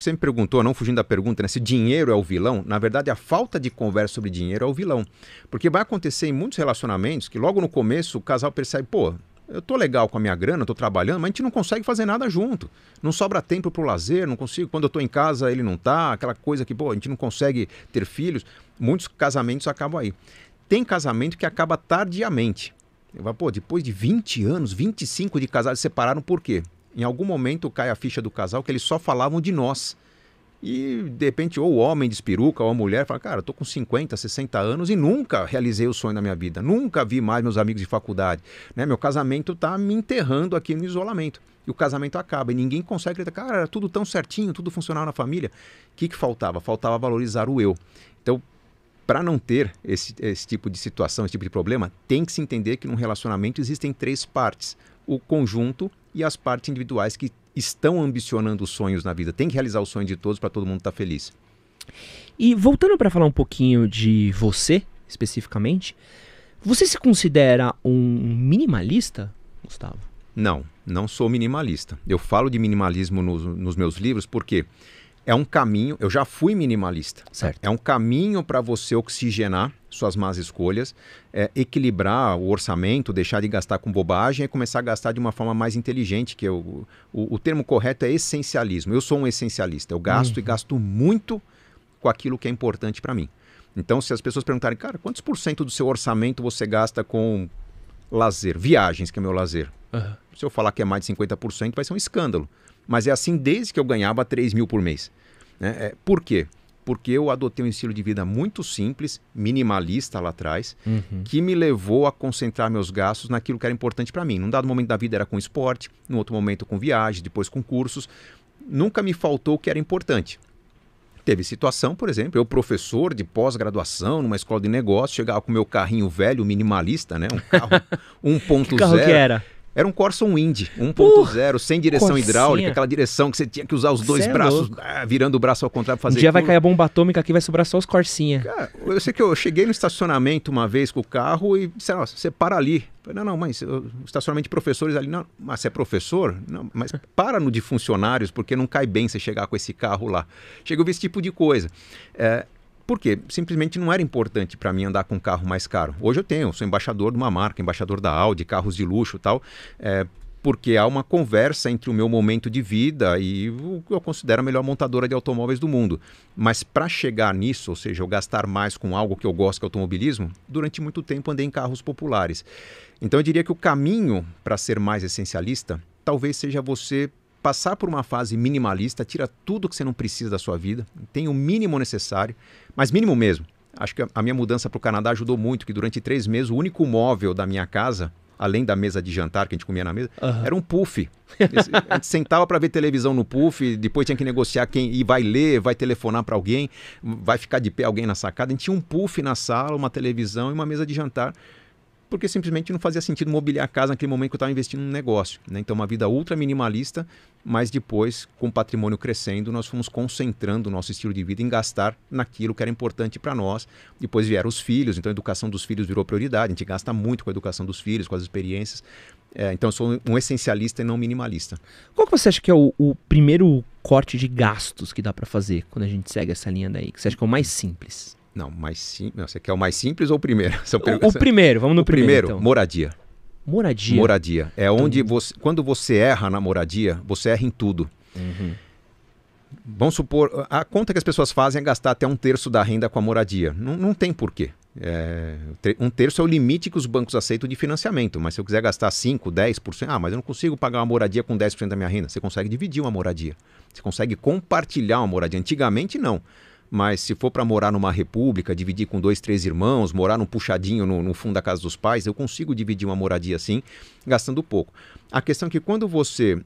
Você me perguntou, não fugindo da pergunta, né, se dinheiro é o vilão. Na verdade, a falta de conversa sobre dinheiro é o vilão. Porque vai acontecer em muitos relacionamentos que logo no começo o casal percebe, pô, eu tô legal com a minha grana, tô trabalhando, mas a gente não consegue fazer nada junto. Não sobra tempo pro lazer, não consigo. Quando eu tô em casa, ele não tá, aquela coisa que, pô, a gente não consegue ter filhos. Muitos casamentos acabam aí. Tem casamento que acaba tardiamente. Eu falo, pô, depois de 20 anos, 25 de casados separaram, por quê? em algum momento cai a ficha do casal que eles só falavam de nós. E de repente, ou o homem despiruca, ou a mulher fala: Cara, eu tô com 50, 60 anos e nunca realizei o sonho da minha vida, nunca vi mais meus amigos de faculdade. Né? Meu casamento tá me enterrando aqui no isolamento. E o casamento acaba, e ninguém consegue Cara, era tudo tão certinho, tudo funcionava na família. O que, que faltava? Faltava valorizar o eu. Então, para não ter esse, esse tipo de situação, esse tipo de problema, tem que se entender que num relacionamento existem três partes: o conjunto, e as partes individuais que estão ambicionando os sonhos na vida. Tem que realizar o sonho de todos para todo mundo estar tá feliz. E voltando para falar um pouquinho de você, especificamente, você se considera um minimalista, Gustavo? Não, não sou minimalista. Eu falo de minimalismo nos, nos meus livros porque é um caminho. Eu já fui minimalista. Certo. É um caminho para você oxigenar suas más escolhas, é, equilibrar o orçamento, deixar de gastar com bobagem e começar a gastar de uma forma mais inteligente, que é o, o termo correto é essencialismo. Eu sou um essencialista, eu gasto uhum. e gasto muito com aquilo que é importante para mim. Então, se as pessoas perguntarem, cara, quantos por cento do seu orçamento você gasta com lazer, viagens, que é meu lazer? Uhum. Se eu falar que é mais de 50%, vai ser um escândalo. Mas é assim desde que eu ganhava 3 mil por mês. Né? É, por quê? porque eu adotei um estilo de vida muito simples, minimalista lá atrás, uhum. que me levou a concentrar meus gastos naquilo que era importante para mim. Num dado momento da vida era com esporte, num outro momento com viagem, depois com cursos. Nunca me faltou o que era importante. Teve situação, por exemplo, eu professor de pós-graduação numa escola de negócio, chegava com meu carrinho velho minimalista, né, um carro 1.0. que carro que era? Era um Corson Wind 1.0, sem direção corsinha. hidráulica, aquela direção que você tinha que usar os dois Cê é braços, é ah, virando o braço ao contrário fazer Um dia vai cair a bomba atômica aqui, vai sobrar só os Corsinha. Cara, eu sei que eu cheguei no estacionamento uma vez com o carro e disseram, você para ali. não, não, mas o estacionamento de professores ali, não, mas você é professor? Não, mas para no de funcionários, porque não cai bem você chegar com esse carro lá. Chega a ver esse tipo de coisa. É, por quê? Simplesmente não era importante para mim andar com um carro mais caro. Hoje eu tenho, sou embaixador de uma marca, embaixador da Audi, carros de luxo e tal. É, porque há uma conversa entre o meu momento de vida e o que eu considero a melhor montadora de automóveis do mundo. Mas para chegar nisso, ou seja, eu gastar mais com algo que eu gosto, que é automobilismo, durante muito tempo andei em carros populares. Então eu diria que o caminho para ser mais essencialista talvez seja você passar por uma fase minimalista, tira tudo que você não precisa da sua vida, tem o mínimo necessário, mas mínimo mesmo. Acho que a minha mudança para o Canadá ajudou muito, que durante três meses o único móvel da minha casa, além da mesa de jantar que a gente comia na mesa, uhum. era um puff. A gente sentava para ver televisão no puff, depois tinha que negociar quem e vai ler, vai telefonar para alguém, vai ficar de pé alguém na sacada. A gente tinha um puff na sala, uma televisão e uma mesa de jantar porque simplesmente não fazia sentido mobiliar a casa naquele momento que eu estava investindo no negócio. Né? Então, uma vida ultra minimalista, mas depois, com o patrimônio crescendo, nós fomos concentrando o nosso estilo de vida em gastar naquilo que era importante para nós. Depois vieram os filhos, então a educação dos filhos virou prioridade. A gente gasta muito com a educação dos filhos, com as experiências. É, então, eu sou um essencialista e não minimalista. Qual que você acha que é o, o primeiro corte de gastos que dá para fazer quando a gente segue essa linha daí? Que você acha que é o mais simples? Não, mais simples. Você quer o mais simples ou o primeiro? São o, o primeiro, vamos no o primeiro. Primeiro, então. moradia. Moradia. Moradia. É então onde você. Quando você erra na moradia, você erra em tudo. Uhum. Vamos supor, a conta que as pessoas fazem é gastar até um terço da renda com a moradia. Não, não tem porquê. É, um terço é o limite que os bancos aceitam de financiamento, mas se eu quiser gastar 5, 10%, ah, mas eu não consigo pagar uma moradia com 10% da minha renda. Você consegue dividir uma moradia. Você consegue compartilhar uma moradia. Antigamente, não mas se for para morar numa república, dividir com dois, três irmãos, morar num puxadinho no, no, fundo da casa dos pais, eu consigo dividir uma moradia assim, gastando pouco. A questão é que quando você.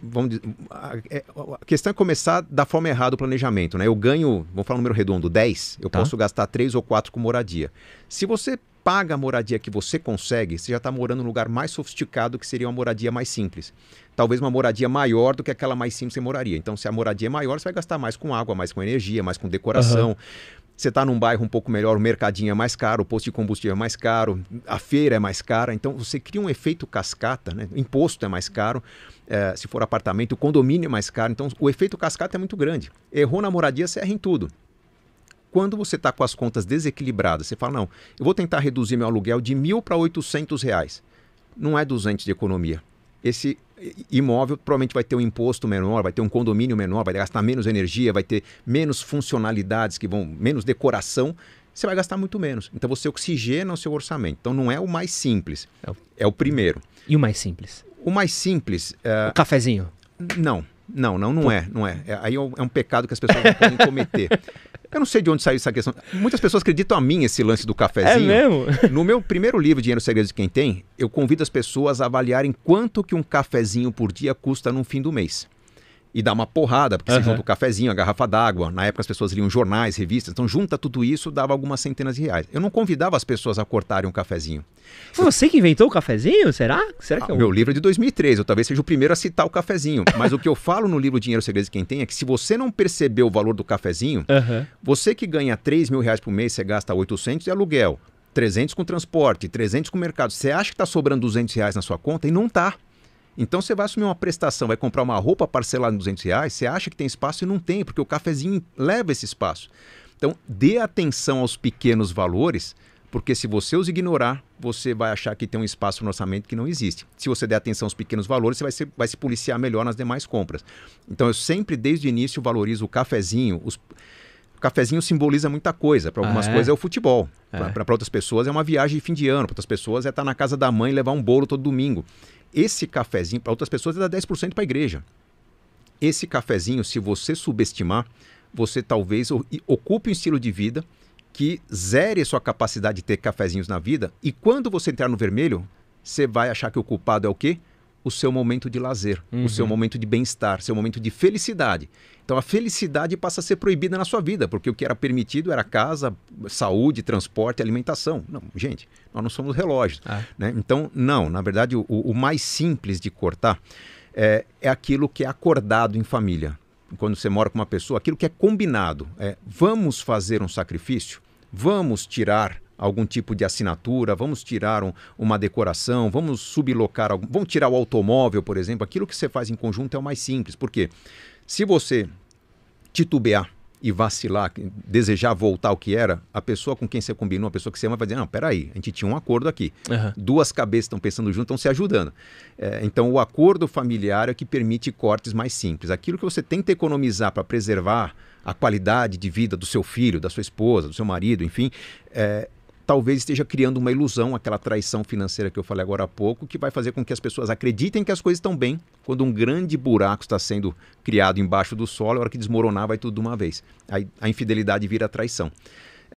Vamos dizer, a, é, questão é começar da forma errada o planejamento, né? Eu ganho, vamos falar um número redondo, 10, eu tá. posso gastar 3 ou 4 com moradia. Se você paga a moradia que você consegue, você já está morando num lugar mais sofisticado que seria uma moradia mais simples. Talvez uma moradia maior do que aquela mais simples que você moraria. Então, se a moradia é maior, você vai gastar mais com água, mais com energia, mais com decoração. Uhum. Você está num bairro um pouco melhor, o mercadinho é mais caro, o posto de combustível é mais caro, a feira é mais cara. Então, você cria um efeito cascata, né? O imposto é mais caro, é, se for apartamento, o condomínio é mais caro. Então, o efeito cascata é muito grande. Errou na moradia, você erra em tudo. Quando você está com as contas desequilibradas, você fala, não, eu vou tentar reduzir meu aluguel de mil para 800 reais. Não é 200 de economia. Esse imóvel provavelmente vai ter um imposto menor, vai ter um condomínio menor, vai gastar menos energia, vai ter menos funcionalidades que vão, menos decoração você vai gastar muito menos. Então você oxigena o seu orçamento. Então não é o mais simples, é o é primeiro. E o mais simples? O mais simples. Uh... O cafezinho? Não, não, não, não é, não é. é aí é um, é um, pecado que as pessoas não podem cometer. Eu não sei de onde saiu essa questão. Muitas pessoas acreditam a mim esse lance do cafezinho. É mesmo? No meu primeiro livro, Dinheiro Segredos de Quem Tem, eu convido as pessoas a avaliarem quanto que um cafezinho por dia custa no fim do mês e dá uma porrada, porque uhum. você junta o cafezinho, a garrafa d'água. Na época as pessoas liam jornais, revistas. Então junta tudo isso, dava algumas centenas de reais. Eu não convidava as pessoas a cortarem um cafezinho. Foi você que inventou o cafezinho? Será? Será ah, que ah, é eu... Meu livro é de 2003, eu talvez seja o primeiro a citar o cafezinho. Mas o que eu falo no livro Dinheiro segredo de Quem Tem é que se você não percebeu o valor do cafezinho, uhum. você que ganha 3 mil reais por mês, você gasta 800 de é aluguel. 300 com transporte, 300 com mercado. Você acha que está sobrando 200 reais na sua conta e não está. Então você vai assumir uma prestação, vai comprar uma roupa parcelada em 200 reais, você acha que tem espaço e não tem, porque o cafezinho leva esse espaço. Então dê atenção aos pequenos valores, porque se você os ignorar, você vai achar que tem um espaço no orçamento que não existe. Se você der atenção aos pequenos valores, você vai se, vai se policiar melhor nas demais compras. Então eu sempre, desde o início, valorizo o cafezinho, os... O cafezinho simboliza muita coisa. Para algumas ah, é? coisas é o futebol. É. Para outras pessoas é uma viagem de fim de ano. Para outras pessoas é estar tá na casa da mãe e levar um bolo todo domingo. Esse cafezinho, para outras pessoas, é dá 10% para a igreja. Esse cafezinho, se você subestimar, você talvez ocupe um estilo de vida que zere sua capacidade de ter cafezinhos na vida. E quando você entrar no vermelho, você vai achar que o culpado é o quê? o seu momento de lazer, uhum. o seu uhum. momento de bem-estar, seu momento de felicidade. Então a felicidade passa a ser proibida na sua vida, porque o que era permitido era casa, saúde, transporte, alimentação. Não, gente, nós não somos relógios. Ah. Né? Então, não, na verdade, o, o mais simples de cortar é, é aquilo que é acordado em família. Quando você mora com uma pessoa, aquilo que é combinado. É, vamos fazer um sacrifício? Vamos tirar algum tipo de assinatura, vamos tirar um, uma decoração, vamos sublocar, algum, vamos tirar o automóvel, por exemplo. Aquilo que você faz em conjunto é o mais simples, porque se você titubear e vacilar, desejar voltar ao que era, a pessoa com quem você combinou, a pessoa que você ama, vai dizer: Não, peraí, a gente tinha um acordo aqui. Uhum. Duas cabeças estão pensando junto, estão se ajudando. É, então, o acordo familiar é que permite cortes mais simples. Aquilo que você tenta economizar para preservar a qualidade de vida do seu filho, da sua esposa, do seu marido, enfim, é, talvez esteja criando uma ilusão, aquela traição financeira que eu falei agora há pouco, que vai fazer com que as pessoas acreditem que as coisas estão bem, quando um grande buraco está sendo criado embaixo do solo, a hora que desmoronar vai tudo de uma vez. Aí a infidelidade vira traição.